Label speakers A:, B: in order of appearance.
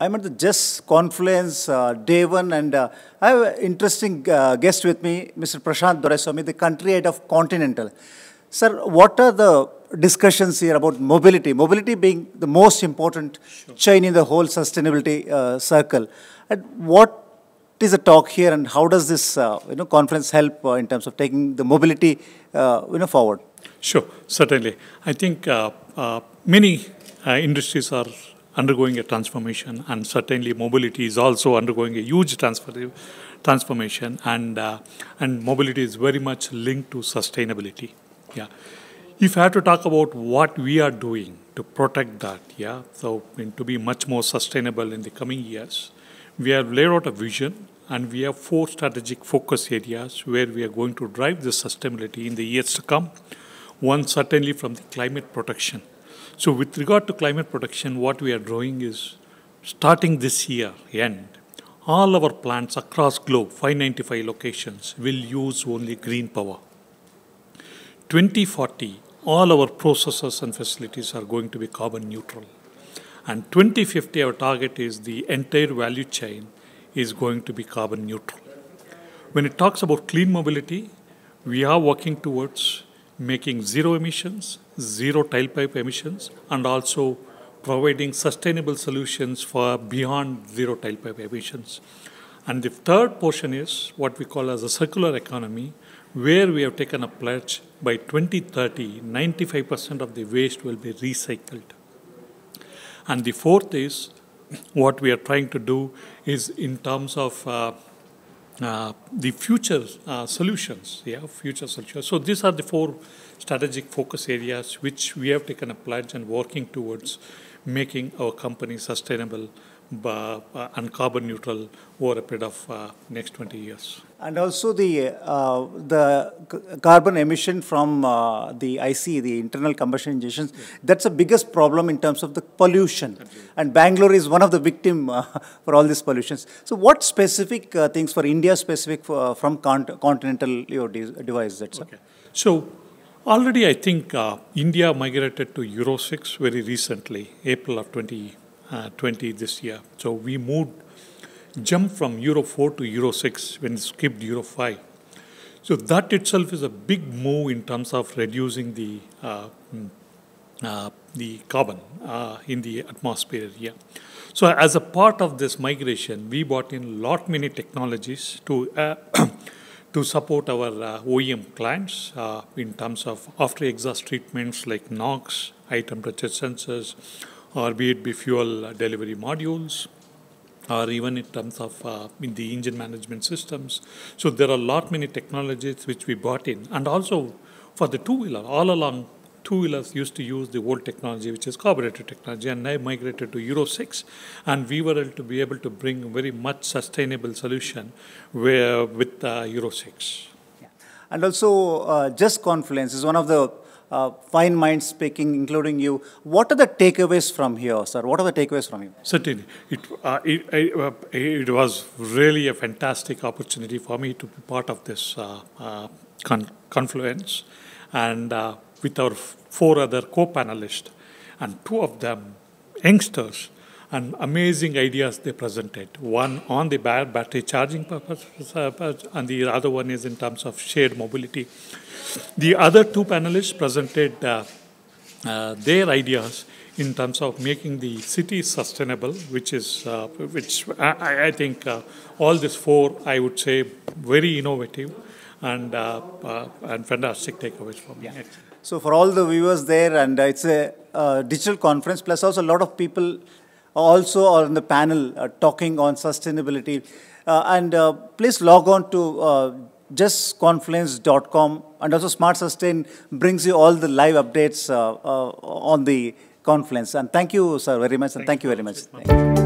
A: I'm at the Just Confluence, uh, day one, and uh, I have an interesting uh, guest with me, Mr. Prashant Doraiswamy, the country head of Continental. Sir, what are the discussions here about mobility? Mobility being the most important sure. chain in the whole sustainability uh, circle. And what is the talk here, and how does this uh, you know conference help uh, in terms of taking the mobility uh, you know forward? Sure, certainly.
B: I think many industries are undergoing a transformation, and certainly mobility is also undergoing a huge transfer, transformation, and uh, and mobility is very much linked to sustainability. Yeah, if I have to talk about what we are doing to protect that, yeah, so to be much more sustainable in the coming years, we have laid out a vision and we have four strategic focus areas where we are going to drive the sustainability in the years to come. One certainly from the climate protection so with regard to climate protection, what we are drawing is starting this year end, all our plants across globe, 595 locations, will use only green power. 2040, all our processes and facilities are going to be carbon neutral. And 2050, our target is the entire value chain is going to be carbon neutral. When it talks about clean mobility, we are working towards making zero emissions zero tailpipe emissions and also providing sustainable solutions for beyond zero tailpipe emissions. And the third portion is what we call as a circular economy, where we have taken a pledge by 2030, 95% of the waste will be recycled. And the fourth is what we are trying to do is in terms of uh, uh, the future uh, solutions, yeah, future solutions. So these are the four strategic focus areas which we have taken a pledge and working towards making our company sustainable and carbon neutral over a period of uh, next 20 years.
A: And also the uh, the carbon emission from uh, the IC, the internal combustion engines, that's the biggest problem in terms of the pollution. Absolutely. And Bangalore is one of the victim uh, for all these pollutions. So what specific uh, things for India specific for, from continental your de device okay. So Already, I think uh,
B: India migrated to Euro 6 very recently, April of 2020 uh, this year. So we moved, jumped from Euro 4 to Euro 6 when it skipped Euro 5. So that itself is a big move in terms of reducing the uh, mm, uh, the carbon uh, in the atmosphere. Yeah. So as a part of this migration, we brought in lot many technologies to uh, uh, to support our uh, OEM clients uh, in terms of after exhaust treatments like NOx, high temperature sensors, or be it be fuel delivery modules, or even in terms of uh, in the engine management systems. So there are a lot many technologies which we brought in, and also for the two wheeler all along two-wheelers used to use the old technology, which is carburetor technology, and now migrated to Euro 6. And we were able to be able to bring very much sustainable solution where, with uh,
A: Euro 6. Yeah. And also, uh, Just Confluence is one of the uh, fine minds speaking, including you. What are the takeaways from here, sir? What are the takeaways from you?
B: Certainly. It, uh, it, uh, it, was really a fantastic opportunity for me to be part of this uh, uh con confluence. And uh, with our four other co panelists, and two of them, youngsters, and amazing ideas they presented. One on the battery charging purpose, and the other one is in terms of shared mobility. The other two panelists presented uh, uh, their ideas in terms of making the city sustainable, which is uh, which I, I think uh, all these four I would say very innovative and uh, uh, and fantastic takeaways from yeah.
A: So for all the viewers there, and it's a digital conference, plus also a lot of people also are on the panel uh, talking on sustainability. Uh, and uh, please log on to uh, justconfluence.com and also Smart Sustain brings you all the live updates uh, uh, on the conference. And thank you, sir, very much. And thank, thank you very much.